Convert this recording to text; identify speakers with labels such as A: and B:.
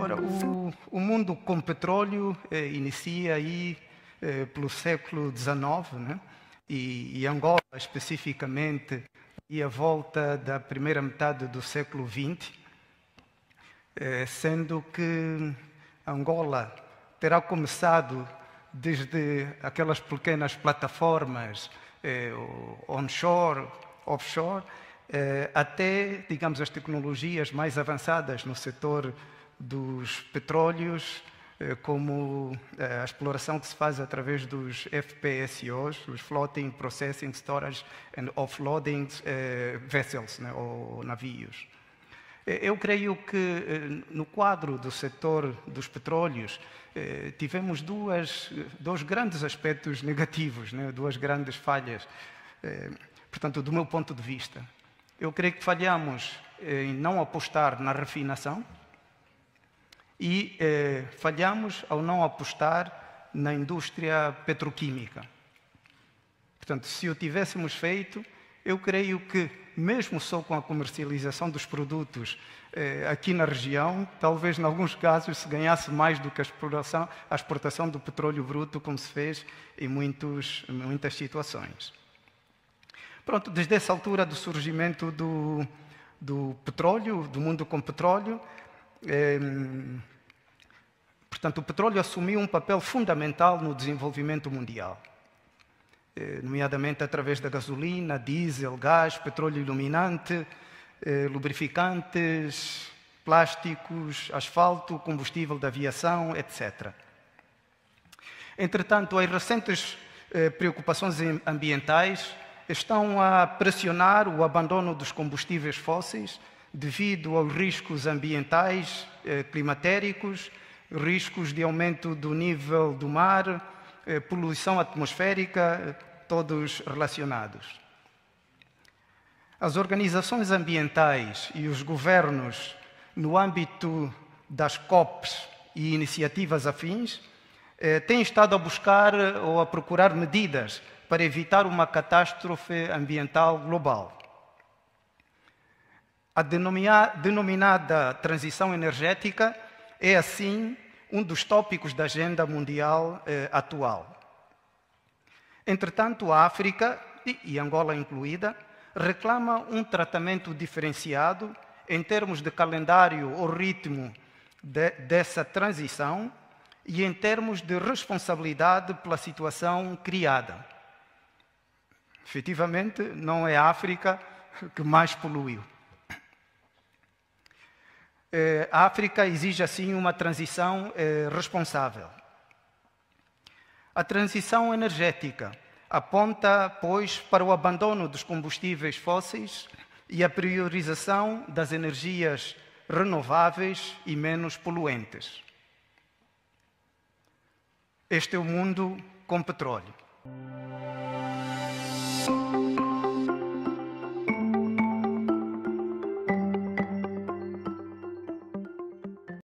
A: Ora, o, o mundo com petróleo eh, inicia aí eh, pelo século XIX, né? e, e Angola especificamente, e a volta da primeira metade do século XX, eh, sendo que Angola terá começado desde aquelas pequenas plataformas eh, onshore, offshore, eh, até, digamos, as tecnologias mais avançadas no setor dos petróleos, eh, como eh, a exploração que se faz através dos FPSOs, os Floating Processing Storage and Offloading eh, Vessels, né, ou navios. Eu creio que no quadro do setor dos petróleos tivemos duas, dois grandes aspectos negativos, né, duas grandes falhas. Portanto, do meu ponto de vista, eu creio que falhamos em não apostar na refinação, e eh, falhamos ao não apostar na indústria petroquímica. Portanto, se o tivéssemos feito, eu creio que, mesmo só com a comercialização dos produtos eh, aqui na região, talvez em alguns casos se ganhasse mais do que a exploração, a exportação do petróleo bruto, como se fez em, muitos, muitas situações. Pronto, desde essa altura do surgimento do, do petróleo, do mundo com petróleo, eh, Portanto, o petróleo assumiu um papel fundamental no desenvolvimento mundial, eh, nomeadamente através da gasolina, diesel, gás, petróleo iluminante, eh, lubrificantes, plásticos, asfalto, combustível da aviação, etc. Entretanto, as recentes eh, preocupações ambientais estão a pressionar o abandono dos combustíveis fósseis devido aos riscos ambientais, climatéricos riscos de aumento do nível do mar, eh, poluição atmosférica, eh, todos relacionados. As organizações ambientais e os governos, no âmbito das COPs e iniciativas afins, eh, têm estado a buscar ou a procurar medidas para evitar uma catástrofe ambiental global. A denominada transição energética é, assim, um dos tópicos da agenda mundial eh, atual. Entretanto, a África, e Angola incluída, reclama um tratamento diferenciado em termos de calendário ou ritmo de, dessa transição e em termos de responsabilidade pela situação criada. Efetivamente, não é a África que mais poluiu eh, a África exige assim uma transição eh, responsável. A transição energética aponta, pois, para o abandono dos combustíveis fósseis e a priorização das energias renováveis e menos poluentes. Este é o mundo com petróleo.